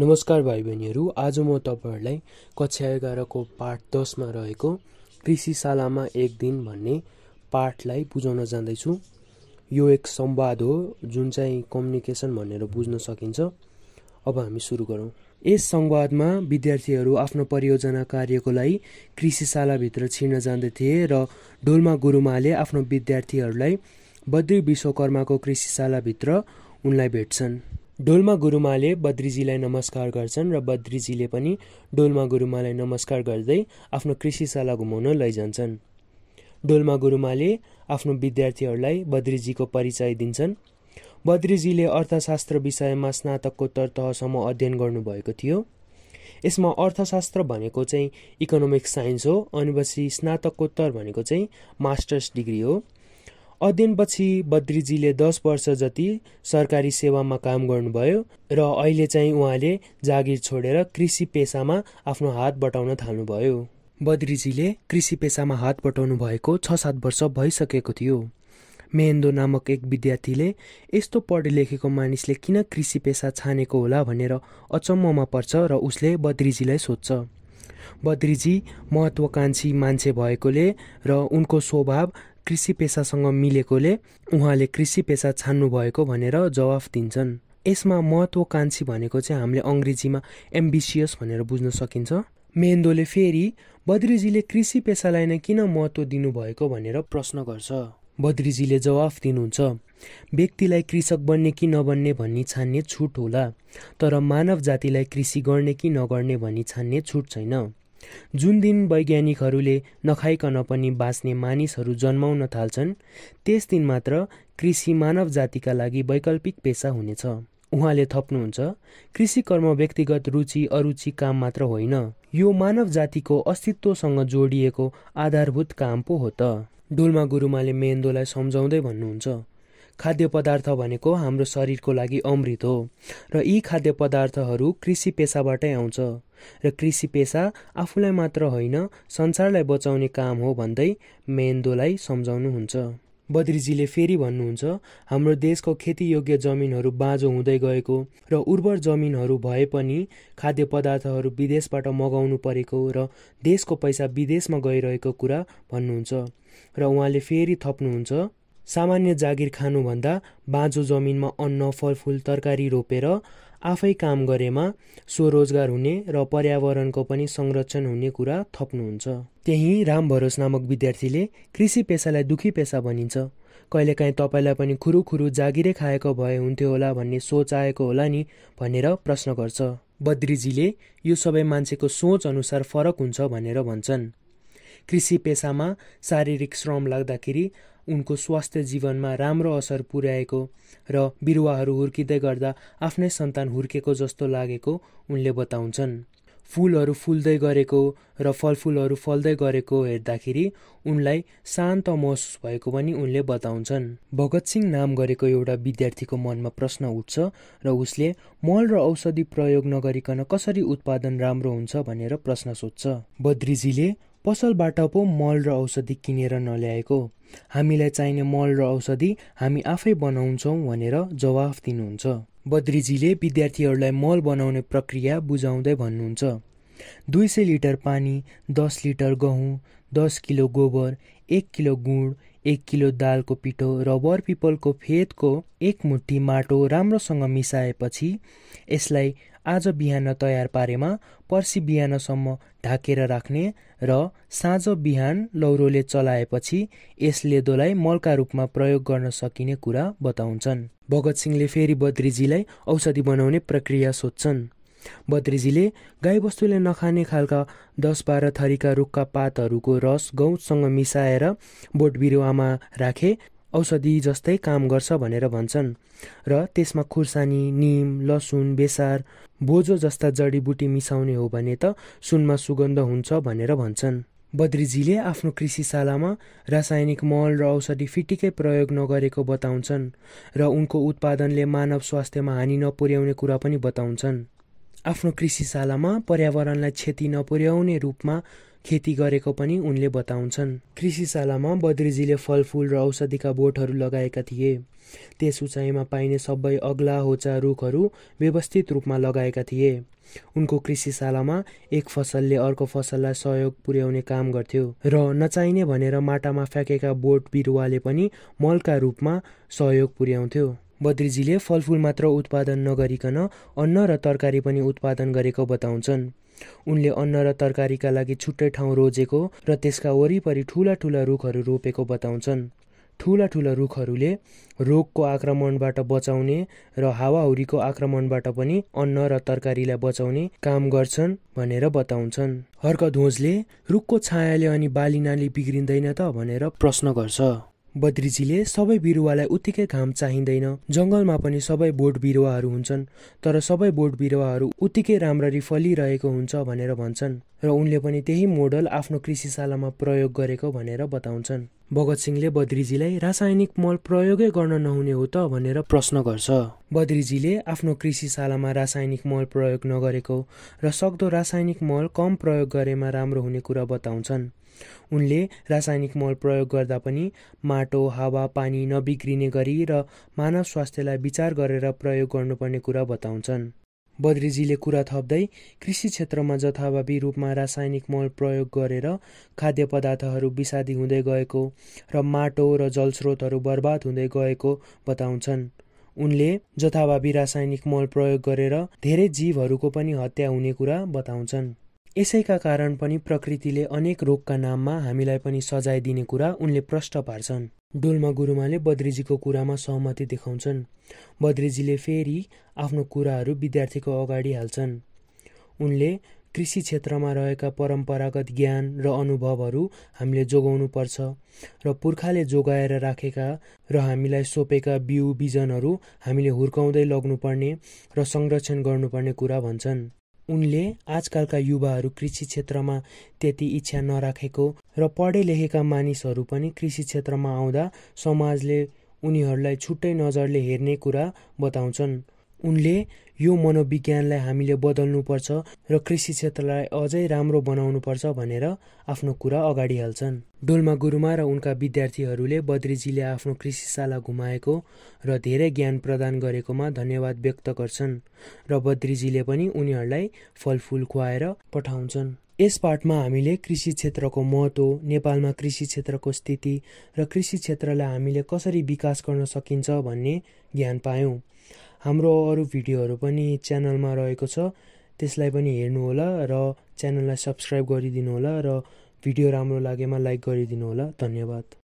नमस्कार भाइ बहिनीहरू आज म तपाईँहरूलाई कक्षा एघारको पाठ दसमा रहेको कृषिशालामा एक दिन भन्ने पाठलाई बुझाउन जाँदैछु यो एक संवाद हो जुन चाहिँ कम्युनिकेसन भनेर बुझ्न सकिन्छ अब हामी सुरु गरौँ यस संवादमा विद्यार्थीहरू आफ्नो परियोजना कार्यको लागि कृषिशालाभित्र छिर्न जाँदै थिए र डोल्मा गुरुमाले आफ्नो विद्यार्थीहरूलाई बद्री विश्वकर्माको कृषिशालाभित्र उनलाई भेट्छन् डोल्मा गुरुमाले बद्रीजीलाई नमस्कार गर्छन् र बद्रीजीले पनि डोल्मा गुरुमालाई नमस्कार गर्दै आफ्नो कृषिशाला घुमाउन लैजान्छन् डोल्मा गुरुमाले आफ्नो विद्यार्थीहरूलाई बद्रीजीको परिचय दिन्छन् बद्रीजीले अर्थशास्त्र विषयमा स्नातकोत्तर तहसम्म अध्ययन गर्नुभएको थियो यसमा अर्थशास्त्र भनेको चाहिँ इकोनोमिक साइन्स हो अनि पछि स्नातकोत्तर भनेको चाहिँ मास्टर्स डिग्री हो अध्ययनपछि बद्रीजीले दस वर्ष जति सरकारी सेवामा काम गर्नुभयो र अहिले चाहिँ उहाँले जागिर छोडेर कृषि पेसामा आफ्नो हात बटाउन थाल्नुभयो बद्रीजीले कृषि पेसामा हात बटाउनु भएको छ सात वर्ष भइसकेको थियो मेहेन्दो नामक एक विद्यार्थीले यस्तो पढे लेखेको मानिसले किन कृषि पेसा छानेको होला भनेर अचम्ममा पर्छ र उसले बद्रीजीलाई सोध्छ बद्रीजी महत्वाकांक्षी मान्छे भएकोले र उनको स्वभाव कृषि पेसासँग मिलेकोले उहाँले कृषि पेसा छान्नुभएको भनेर जवाफ दिन्छन् यसमा महत्वकांक्षी भनेको चाहिँ हामीले अङ्ग्रेजीमा एम्बिसियस भनेर बुझ्न सकिन्छ मेहेन्दोले फेरि बद्रीजीले कृषि पेसालाई नै किन महत्त्व दिनुभएको भनेर प्रश्न गर्छ बद्रीजीले जवाफ दिनुहुन्छ व्यक्तिलाई कृषक बन्ने कि नबन्ने भन्ने छान्ने छुट होला तर मानव जातिलाई कृषि गर्ने कि नगर्ने भन्ने छान्ने छुट छैन जुन दिन वैज्ञानिकहरूले नखाइकन पनि बाँच्ने मानिसहरू जन्माउन थाल्छन् त्यस दिन मात्र कृषि मानव जातिका लागि वैकल्पिक पेसा हुनेछ उहाँले थप्नुहुन्छ कृषि कर्म व्यक्तिगत रुचि अरुचि काम मात्र होइन यो मानव जातिको अस्तित्वसँग जोडिएको आधारभूत काम पो हो त डुल्मा गुरुमाले मेन्दोलाई सम्झाउँदै भन्नुहुन्छ खाद्य पदार्थ भनेको हाम्रो शरीरको लागि अमृत हो र यी खाद्य पदार्थहरू कृषि पेसाबाटै आउँछ र कृषि पेसा आफूलाई मात्र होइन संसारलाई बचाउने काम हो भन्दै मेहेन्दोलाई सम्झाउनुहुन्छ बद्रीजीले फेरि भन्नुहुन्छ हाम्रो देशको खेतीयोग्य जमिनहरू बाँझो हुँदै गएको र उर्वर जमिनहरू भए पनि खाद्य पदार्थहरू विदेशबाट मगाउनु परेको र देशको पैसा विदेशमा गइरहेको कुरा भन्नुहुन्छ र उहाँले फेरि थप्नुहुन्छ सामान्य जागिर खानुभन्दा बाँझो जमिनमा अन्न फलफुल तरकारी रोपेर आफै काम गरेमा स्वरोजगार हुने र पर्यावरणको पनि संरक्षण हुने कुरा थप्नुहुन्छ त्यही राम भरोस नामक विद्यार्थीले कृषि पेसालाई दुखी पेसा भनिन्छ कहिलेकाहीँ तपाईँलाई पनि खुरुखुरु जागिरै खाएको भए हुन्थ्यो होला भन्ने सोच आएको होला नि भनेर प्रश्न गर्छ बद्रीजीले यो सबै मान्छेको सोच अनुसार फरक हुन्छ भनेर भन्छन् कृषि पेसामा शारीरिक श्रम लाग्दाखेरि उनको स्वास्थ्य जीवनमा राम्रो असर पुर्याएको र बिरुवाहरू हुर्किँदै गर्दा आफ्नै सन्तान हुर्केको जस्तो लागेको उनले बताउँछन् फुलहरू फुल्दै गरेको र फलफुलहरू फल्दै गरेको हेर्दाखेरि उनलाई शान्त महसुस भएको पनि उनले बताउँछन् भगत सिंह नाम गरेको एउटा विद्यार्थीको मनमा प्रश्न उठ्छ र उसले मल र औषधि प्रयोग नगरिकन कसरी उत्पादन राम्रो हुन्छ भनेर प्रश्न सोध्छ बद्रीजीले पसलबाट पो मल र औषधि किनेर नल्याएको हामीलाई चाहिने मल र औषधि हामी आफै बनाउँछौँ भनेर जवाफ दिनुहुन्छ बद्रीजीले विद्यार्थीहरूलाई मल बनाउने प्रक्रिया बुझाउँदै भन्नुहुन्छ दुई सय लिटर पानी दस लिटर गहुँ दस किलो गोबर एक किलो गुड एक किलो दालको पिठो र वर पिपलको फेदको एक मुठी माटो राम्रोसँग मिसाएपछि यसलाई आज बिहान तयार पारेमा पर्सि बिहानसम्म ढाकेर राख्ने र साँझ बिहान लौरोले चलाएपछि यस लेदोलाई मलका रूपमा प्रयोग गर्न सकिने कुरा बताउँछन् भगत सिंहले फेरि बद्रीजीलाई औषधि बनाउने प्रक्रिया सोध्छन् बत्रेजीले गाईबस्तुले नखाने खालका दस बाह्र थरीका रुखका पातहरूको रस गौतसँग मिसाएर बोट बिरुवामा राखे औषधि जस्तै काम गर्छ भनेर भन्छन् र त्यसमा खुर्सानी निम लसुन बेसार बोजो जस्ता जडीबुटी मिसाउने हो भने त सुनमा सुगन्ध हुन्छ भनेर भन्छन् बद्रीजीले आफ्नो कृषिशालामा रासायनिक मल र औषधि फिटिकै प्रयोग नगरेको बताउँछन् र उनको उत्पादनले मानव स्वास्थ्यमा हानि नपुर्याउने कुरा पनि बताउँछन् आफ्नो कृषिशालामा पर्यावरणलाई क्षति नपुर्याउने रूपमा खेती गरेको पनि उनले बताउँछन् कृषिशालामा बद्रीजीले फलफुल र औषधिका बोटहरू लगाएका थिए त्यस उचाइमा पाइने सबै अग्ला होचा रुखहरू व्यवस्थित रूपमा लगाएका थिए उनको कृषिशालामा एक फसलले अर्को फसललाई सहयोग पुर्याउने काम गर्थ्यो र नचाहिने भनेर माटामा फ्याँकेका बोट बिरुवाले पनि मलका रूपमा सहयोग पुर्याउँथ्यो बद्रीजीले फलफुल मात्र उत्पादन नगरिकन अन्न र तरकारी पनि उत्पादन गरेको बताउँछन् उनले अन्न र तरकारीका लागि छुट्टै ठाउँ रोजेको र त्यसका वरिपरि ठुला ठुला रुखहरू रोपेको बताउँछन् ठुला ठुला रुखहरूले रोगको आक्रमणबाट बचाउने र हावाहुरीको आक्रमणबाट पनि अन्न र तरकारीलाई बचाउने काम गर्छन् भनेर बताउँछन् हर्कध्वजले रुखको छायाले अनि बाली नाली बिग्रिँदैन त भनेर प्रश्न गर्छ बद्रीजीले सबै बिरुवालाई उत्तिकै घाम चाहिँदैन जङ्गलमा पनि सबै बोट बिरुवाहरू हुन्छन् तर सबै बोट बिरुवाहरू उत्तिकै राम्ररी फलिरहेको हुन्छ भनेर भन्छन् र उनले पनि त्यही मोडल आफ्नो कृषिशालामा प्रयोग गरेको भनेर बताउँछन् भगत सिंहले बद्रीजीलाई रासायनिक मल प्रयोगै गर्न नहुने हो त भनेर प्रश्न गर्छ बद्रीजीले आफ्नो कृषिशालामा रासायनिक मल प्रयोग नगरेको र सक्दो रासायनिक मल कम प्रयोग गरेमा राम्रो हुने कुरा बताउँछन् उनले रासायनिक मल प्रयोग गर्दा पनि माटो हावा पानी नबिग्रिने गरी र मानव स्वास्थ्यलाई विचार गरेर प्रयोग गर्नुपर्ने कुरा बताउँछन् बद्रीजीले कुरा थप्दै कृषि क्षेत्रमा जथाभावी रूपमा रासायनिक मल प्रयोग गरेर खाद्य पदार्थहरू विषादी हुँदै गएको र माटो र जलस्रोतहरू बर्बाद हुँदै गएको बताउँछन् उनले जथाभावी रासायनिक मल प्रयोग गरेर धेरै जीवहरूको पनि हत्या हुने कुरा बताउँछन् यसैका कारण पनि प्रकृतिले अनेक रोगका नाममा हामीलाई पनि सजाय दिने कुरा उनले प्रष्ट पार्छन् डोल्मा गुरुमाले बद्रीजीको कुरामा सहमति देखाउँछन् बद्रीजीले फेरि आफ्नो कुराहरू विद्यार्थीको अगाडि हाल्छन् उनले कृषि क्षेत्रमा रहेका परम्परागत ज्ञान र अनुभवहरू हामीले जोगाउनुपर्छ र पुर्खाले जोगाएर राखेका र हामीलाई सोपेका बिउ बिजनहरू हामीले हुर्काउँदै लग्नुपर्ने र संरक्षण गर्नुपर्ने कुरा भन्छन् उनले आजकलका युवाहरू कृषि क्षेत्रमा त्यति इच्छा नराखेको र पढे लेखेका मानिसहरू पनि कृषि क्षेत्रमा आउँदा समाजले उनीहरूलाई छुट्टै नजरले हेर्ने कुरा बताउँछन् उनले यो मनोविज्ञानलाई हामीले बदल्नुपर्छ र कृषि क्षेत्रलाई अझै राम्रो बनाउनुपर्छ भनेर आफ्नो कुरा अगाडि हाल्छन् डोल्मा गुरुमा र उनका विद्यार्थीहरूले बद्रीजीले आफ्नो कृषिशाला घुमाएको र धेरै ज्ञान प्रदान गरेकोमा धन्यवाद व्यक्त गर्छन् र बद्रीजीले पनि उनीहरूलाई फलफुल खुवाएर पठाउँछन् यस पाठमा हामीले कृषि क्षेत्रको महत्त्व नेपालमा कृषि क्षेत्रको स्थिति र कृषि क्षेत्रलाई हामीले कसरी विकास गर्न सकिन्छ भन्ने ज्ञान पायौँ हाम्रो अरू भिडियोहरू पनि च्यानलमा रहेको छ त्यसलाई पनि हेर्नुहोला र च्यानललाई सब्सक्राइब गरिदिनुहोला र भिडियो राम्रो लागेमा लाइक गरिदिनु होला धन्यवाद